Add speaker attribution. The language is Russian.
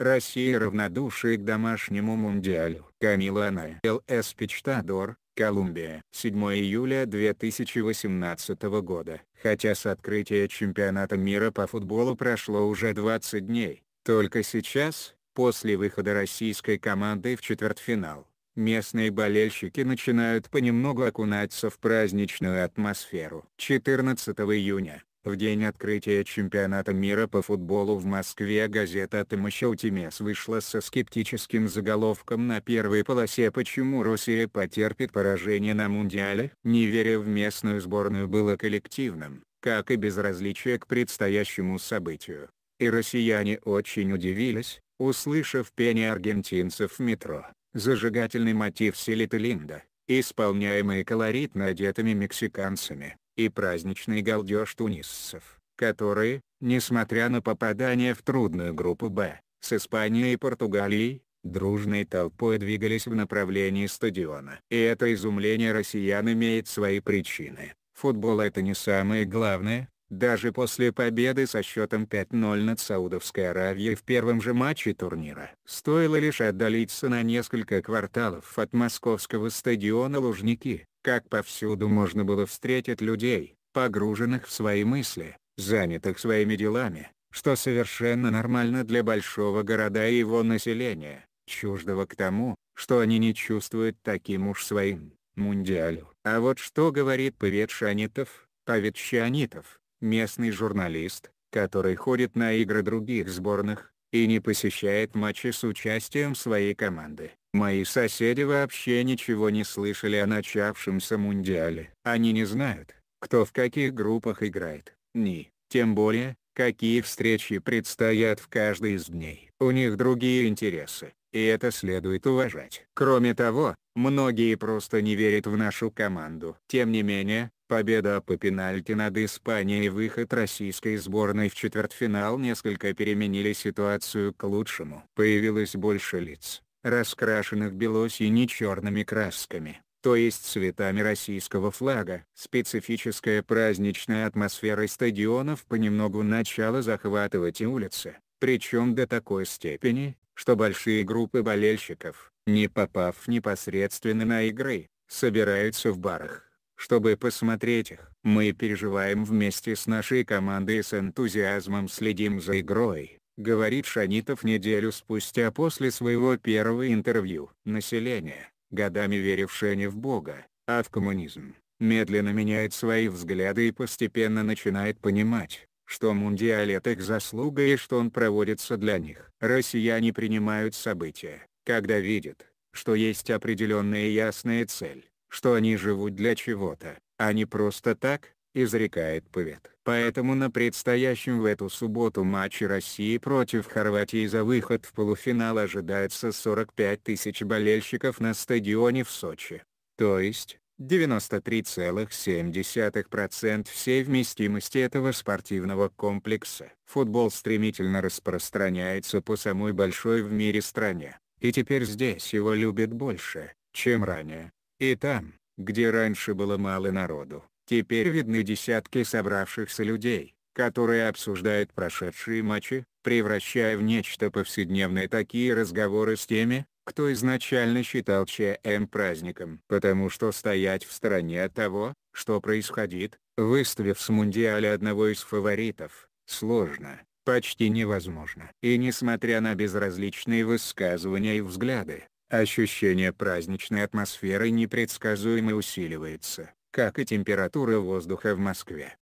Speaker 1: Россия равнодушие к домашнему мундиалю. Камилана Л.С. Печтадор, Колумбия. 7 июля 2018 года. Хотя с открытия чемпионата мира по футболу прошло уже 20 дней, только сейчас, после выхода российской команды в четвертьфинал, местные болельщики начинают понемногу окунаться в праздничную атмосферу. 14 июня в день открытия чемпионата мира по футболу в Москве газета «Тымыща Утимес» вышла со скептическим заголовком на первой полосе «Почему Россия потерпит поражение на Мундиале?». Неверие в местную сборную было коллективным, как и безразличие к предстоящему событию. И россияне очень удивились, услышав пение аргентинцев в метро, зажигательный мотив «Селита Линда», исполняемый колоритно одетыми мексиканцами и праздничный галдеж тунисцев, которые, несмотря на попадание в трудную группу «Б», с Испанией и Португалией, дружной толпой двигались в направлении стадиона. И это изумление россиян имеет свои причины. Футбол это не самое главное, даже после победы со счетом 5-0 над Саудовской Аравией в первом же матче турнира. Стоило лишь отдалиться на несколько кварталов от московского стадиона Лужники, как повсюду можно было встретить людей, погруженных в свои мысли, занятых своими делами, что совершенно нормально для большого города и его населения, чуждого к тому, что они не чувствуют таким уж своим мундиалю. А вот что говорит Павет Шанитов, Павет Шанитов, местный журналист, который ходит на игры других сборных, и не посещает матчи с участием своей команды. Мои соседи вообще ничего не слышали о начавшемся мундиале. Они не знают, кто в каких группах играет, ни, тем более, какие встречи предстоят в каждый из дней. У них другие интересы, и это следует уважать. Кроме того, многие просто не верят в нашу команду. Тем не менее, победа по пенальти над Испанией и выход российской сборной в четвертьфинал несколько переменили ситуацию к лучшему. Появилось больше лиц, раскрашенных бело-сине-черными красками, то есть цветами российского флага. Специфическая праздничная атмосфера стадионов понемногу начала захватывать и улицы, причем до такой степени, что большие группы болельщиков, не попав непосредственно на игры, собираются в барах, чтобы посмотреть их. Мы переживаем вместе с нашей командой и с энтузиазмом следим за игрой, говорит Шанитов неделю спустя после своего первого интервью. Население, годами верившее не в Бога, а в коммунизм, медленно меняет свои взгляды и постепенно начинает понимать, что Мундиаль это их заслуга и что он проводится для них. Россияне принимают события, когда видят, что есть определенная ясная цель, что они живут для чего-то, а не просто так, изрекает поэт. Поэтому на предстоящем в эту субботу матче России против Хорватии за выход в полуфинал ожидается 45 тысяч болельщиков на стадионе в Сочи. То есть, 93,7% всей вместимости этого спортивного комплекса. Футбол стремительно распространяется по самой большой в мире стране, и теперь здесь его любят больше, чем ранее. И там, где раньше было мало народу, Теперь видны десятки собравшихся людей, которые обсуждают прошедшие матчи, превращая в нечто повседневное такие разговоры с теми, кто изначально считал ЧМ праздником. Потому что стоять в стороне от того, что происходит, выставив с Мундиаля одного из фаворитов, сложно, почти невозможно. И несмотря на безразличные высказывания и взгляды, ощущение праздничной атмосферы непредсказуемо усиливается как и температура воздуха в Москве.